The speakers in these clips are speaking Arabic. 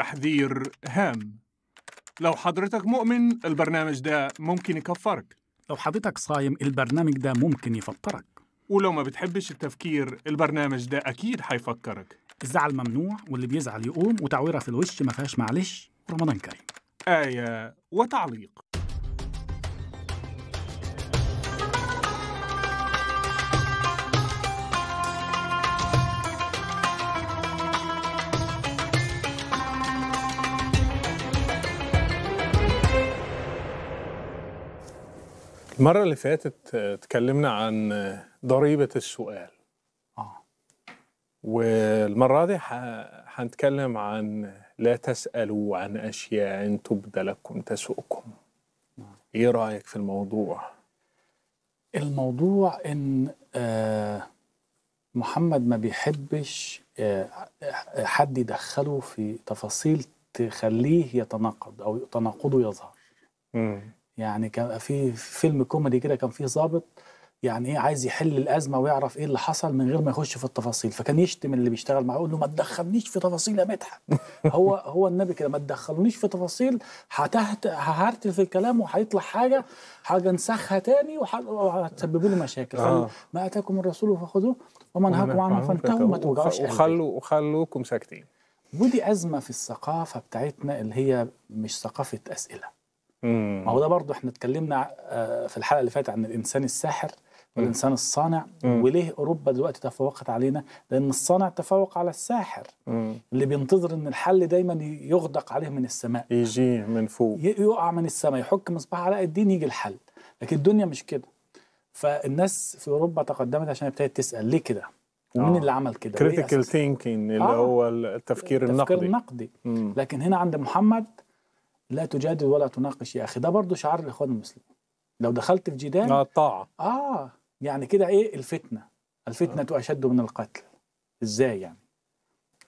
تحذير هام لو حضرتك مؤمن البرنامج ده ممكن يكفرك لو حضرتك صايم البرنامج ده ممكن يفطرك ولو ما بتحبش التفكير البرنامج ده أكيد هيفكرك الزعل ممنوع واللي بيزعل يقوم وتعويرة في الوش ما فيهاش معلش رمضان كريم آية وتعليق المرة اللي فاتت آه، اتكلمنا عن آه، ضريبة السؤال آه. والمرة دي هنتكلم عن آه، لا تسألوا عن أشياء تبدى لكم تسؤكم آه. إيه رأيك في الموضوع؟ الموضوع إن محمد ما بيحبش حد يدخله في تفاصيل تخليه يتناقض أو تناقضه يظهر مم. يعني كان في فيلم كوميدي كده كان فيه ظابط يعني ايه عايز يحل الازمه ويعرف ايه اللي حصل من غير ما يخش في التفاصيل فكان يشتم اللي بيشتغل معاه يقول له ما تدخلنيش في تفاصيل يا مدحت هو هو النبي كده ما تدخلنيش في تفاصيل هتهت ههرتل في الكلام وهيطلع حاجه حاجه نسخها تاني وهتسبب له مشاكل آه. ما اتاكم الرسول فخذوه وما نهاكم عنه فانتهوا ما توجعوش وخلوا وخلوكم ساكتين ودي ازمه في الثقافه بتاعتنا اللي هي مش ثقافه اسئله ما هو ده برضه احنا اتكلمنا آه، في الحلقه اللي فاتت عن الانسان الساحر والانسان الصانع وليه اوروبا دلوقتي تفوقت علينا لان الصانع تفوق على الساحر اللي بينتظر ان الحل دايما يغدق عليه من السماء يجيه من فوق يقع من السماء يحك مصباح علاء الدين يجي الحل لكن الدنيا مش كده فالناس في اوروبا تقدمت عشان ابتدت تسال ليه كده ومين آه. اللي عمل كده كريتيكال ثينكينج اللي آه. هو التفكير النقدي التفكير النقدي لكن هنا عند محمد لا تجادل ولا تناقش يا اخي ده برضه شعار الاخوان المسلمين لو دخلت في جدال اه الطاعه اه يعني كده ايه الفتنه الفتنه آه. اشد من القتل ازاي يعني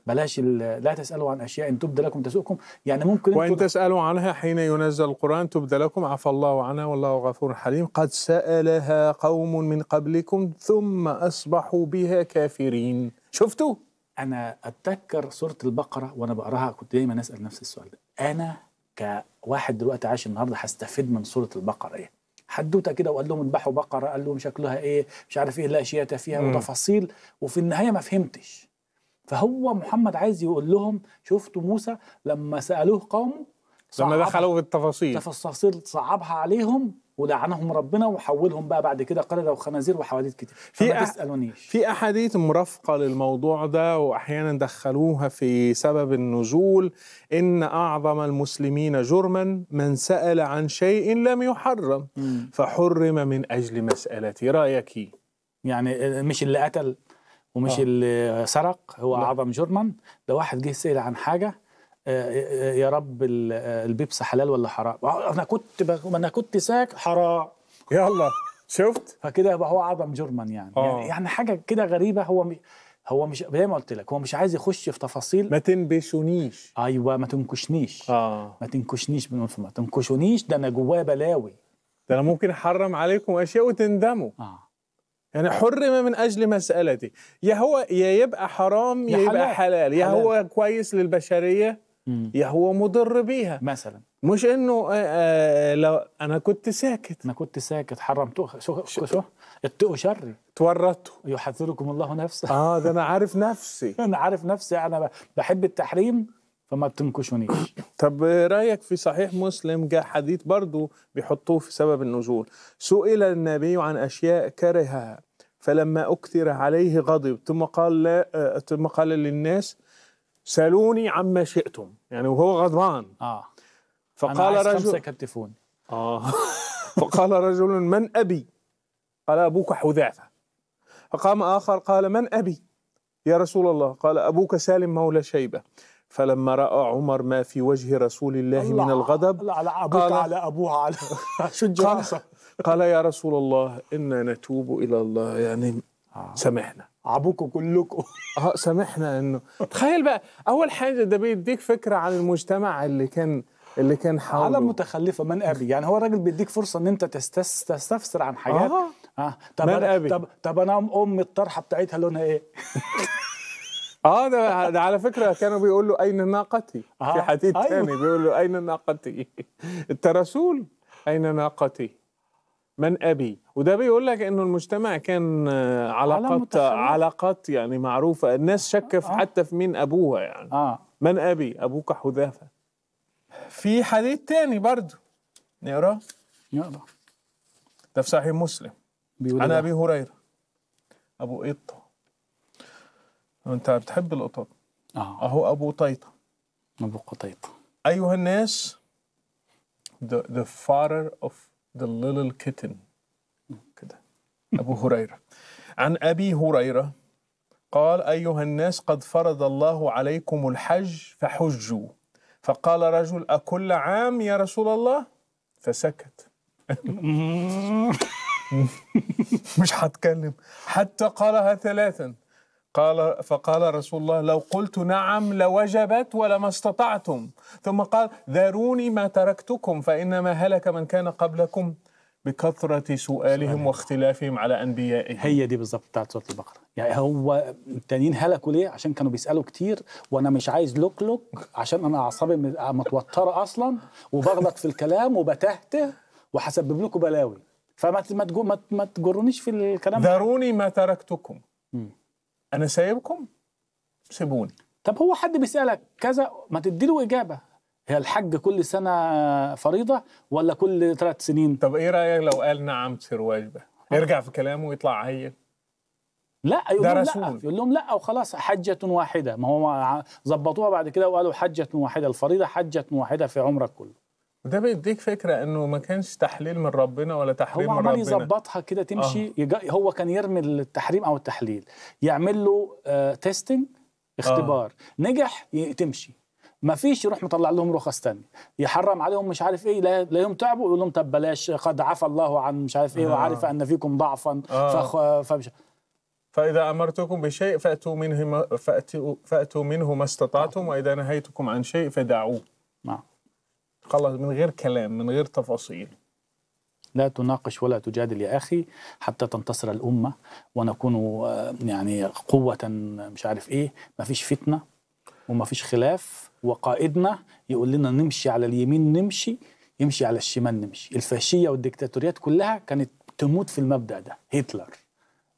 بلاش لا تسالوا عن اشياء ان تبدى لكم تسؤكم يعني ممكن وان تسالوا عنها حين ينزل القران تبدى لكم عفى الله عنها والله غفور حليم قد سالها قوم من قبلكم ثم اصبحوا بها كافرين شفتوا انا اتذكر سوره البقره وانا بقراها كنت دايما اسال نفس السؤال ده انا كواحد دلوقتي عايش النهارده هستفيد من سوره البقره ايه حدوته كده وقال لهم اذبحوا بقره قال لهم شكلها ايه مش عارف ايه الاشياء فيها مم. وتفاصيل وفي النهايه ما فهمتش فهو محمد عايز يقول لهم شفتوا موسى لما سالوه قومه لما دخلوا في التفاصيل تفاصيل صعبها عليهم ولعنهم ربنا وحولهم بقى بعد كده قردة وخنازير وحواديت كتير في ما تسألونيش في أحاديث مرافقة للموضوع ده وأحيانا دخلوها في سبب النزول إن أعظم المسلمين جرما من سأل عن شيء لم يحرم فحرم من أجل مساله رأيك يعني آه، مش اللي قتل ومش آه. اللي سرق هو لا. أعظم جرما ده واحد جه سال عن حاجة آه، آه، آه، يا رب البيبس حلال ولا حرام انا كنت ما انا كنت ساك حرام يلا شفت فكده يبقى هو اعظم جرما يعني أوه. يعني،, يعني حاجه كده غريبه هو مي... هو مش زي ما قلت لك هو مش عايز يخش في تفاصيل ما تنبشونيش ايوه ما تنكشنيش اه ما تنكشنيش ما تنكشونيش ده انا جواه بلاوي ده انا ممكن احرم عليكم اشياء وتندموا اه يعني حرم من اجل مسالتي يا هو يا يبقى حرام يا, يا يبقى حلال, حلال. يا حلال. هو كويس للبشريه يا هو مضر بيها مثلا مش انه آه،, آه لو انا كنت ساكت انا كنت ساكت حرمته شو شو, شو اتقوا شري تورطوا يحذركم الله نفسه اه ده انا عارف نفسي انا عارف نفسي انا بحب التحريم فما بتنكشونيش طب رايك في صحيح مسلم جاء حديث برضه بيحطوه في سبب النزول سئل النبي عن اشياء كرهها فلما اكثر عليه غضب ثم قال لا آه، ثم قال للناس سالوني عما شئتم يعني وهو غضبان اه فقال أنا رجل خمسة كتفون اه فقال رجل من ابي قال ابوك حذافه فقام اخر قال من ابي يا رسول الله قال ابوك سالم مولى شيبه فلما راى عمر ما في وجه رسول الله, الله من الغضب الله على ابوك قال على ابوها على شو قال, قال يا رسول الله انا نتوب الى الله يعني آه. سمحنا عبوكوا كلكوا اه سامحنا انه تخيل بقى اول حاجه ده بيديك فكره عن المجتمع اللي كان اللي كان حوله على متخلفه من ابي يعني هو الراجل بيديك فرصه ان انت تستفسر عن حاجات آه. اه طب من أبي. طب طب انا ام الطرحه بتاعتها لونها ايه اه ده, ده على فكره كانوا بيقولوا اين ناقتي آه. في حديث أيوه. بيقولوا اين ناقتي انت رسول اين ناقتي من أبي وده بيقول لك انه المجتمع كان آه، علاقات علاقات يعني معروفه الناس شك في آه. حتى في مين ابوها يعني آه. من ابي ابوك حذافه في حديث تاني برضه نقراه نقرا ده في صحيح مسلم بيقول إيه عن ابي هريره ابو قطه انت بتحب القطط آه. اهو ابو طيطه ابو قطيطه ايها الناس the, the father of The Little Kitten كده أبو هريرة عن أبي هريرة قال أيها الناس قد فرض الله عليكم الحج فحجوا فقال رجل أكل عام يا رسول الله فسكت مش هتكلم حتى قالها ثلاثا قال فقال رسول الله لو قلت نعم لوجبت ولما استطعتم ثم قال ذروني ما تركتكم فإنما هلك من كان قبلكم بكثرة سؤالهم واختلافهم على أنبيائهم هي دي بالظبط بتاعت سورة البقرة يعني هو التانيين هلكوا ليه عشان كانوا بيسألوا كتير وأنا مش عايز لوك لوك عشان أنا أعصابي متوترة أصلا وبغلط في الكلام وبتهته وهسبب لكم بلاوي فما ما تجرونيش في الكلام ذروني ما تركتكم انا سايبكم سيبوني طب هو حد بيسالك كذا ما تديله اجابه هي الحج كل سنه فريضه ولا كل ثلاث سنين طب ايه رايك لو قال نعم تصير واجبه يرجع في كلامه ويطلع عيل لا يقول لهم رسول. لا يقول لهم لا وخلاص حجة واحدة ما هو ظبطوها بعد كده وقالوا حجة واحدة الفريضة حجة واحدة في عمرك كله ده بيديك فكره انه ما كانش تحليل من ربنا ولا تحريم من ربنا هو عمال يظبطها كده تمشي آه. هو كان يرمي التحريم او التحليل يعمل له آه تيستنج اختبار آه. نجح تمشي ما فيش يروح مطلع لهم رخص ثانيه يحرم عليهم مش عارف ايه لا, يوم تعبوا يقول لهم طب بلاش قد عفى الله عن مش عارف ايه آه. وعرف ان فيكم ضعفا آه. فخ... فمش... فإذا أمرتكم بشيء فأتوا منه ما فأتوا, فأتوا منه ما استطعتم نعم. وإذا نهيتكم عن شيء فدعوه نعم خلاص من غير كلام من غير تفاصيل لا تناقش ولا تجادل يا اخي حتى تنتصر الامه ونكون آه، يعني قوه مش عارف ايه ما فيش فتنه وما فيش خلاف وقائدنا يقول لنا نمشي على اليمين نمشي يمشي على الشمال نمشي الفاشيه والديكتاتوريات كلها كانت تموت في المبدا ده هتلر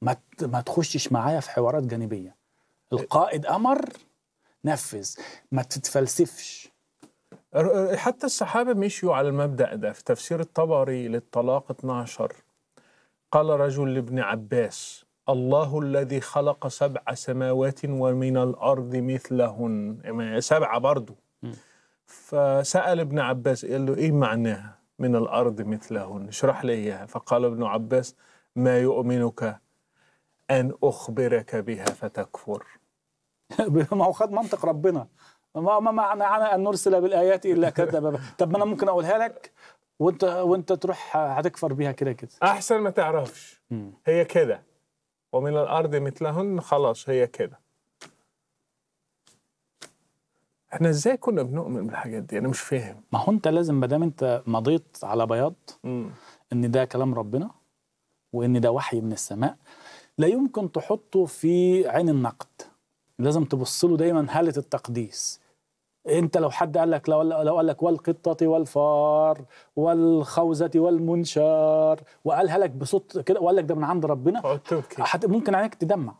ما ما تخشش معايا في حوارات جانبيه القائد امر نفذ ما تتفلسفش حتى الصحابة مشيوا على المبدأ ده في تفسير الطبري للطلاق 12 قال رجل لابن عباس الله الذي خلق سبع سماوات ومن الأرض مثلهن سبعة برضو فسأل ابن عباس قال له إيه معناها من الأرض مثلهن اشرح لي إياها فقال ابن عباس ما يؤمنك أن أخبرك بها فتكفر ما هو خد منطق ربنا ما معنى أن نرسل بالآيات إلا كذب طب ما أنا ممكن أقولها لك وأنت وأنت تروح هتكفر بيها كده كده أحسن ما تعرفش هي كده ومن الأرض مثلهن خلاص هي كده احنا ازاي كنا بنؤمن بالحاجات دي انا مش فاهم ما هو انت لازم ما دام انت مضيت على بياض ان ده كلام ربنا وان ده وحي من السماء لا يمكن تحطه في عين النقد لازم تبص له دايما هاله التقديس انت لو حد قال لك لو, لو قال لك والقطه والفار والخوذه والمنشار وقالها لك بصوت كده وقال لك ده من عند ربنا اه، ممكن عينك تدمع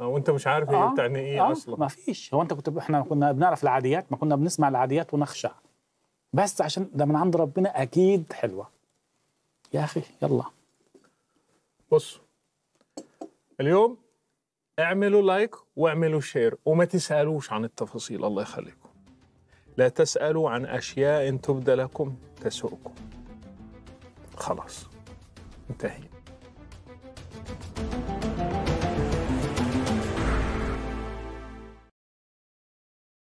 اه، وانت مش عارف هي آه يعني ايه آه اصلا ما فيش هو انت كنت احنا كنا بنعرف العاديات ما كنا بنسمع العاديات ونخشع بس عشان ده من عند ربنا اكيد حلوه يا اخي يلا بص اليوم اعملوا لايك واعملوا شير وما تسالوش عن التفاصيل الله يخليكم لا تسألوا عن أشياء تبدى لكم تسؤكم خلاص انتهينا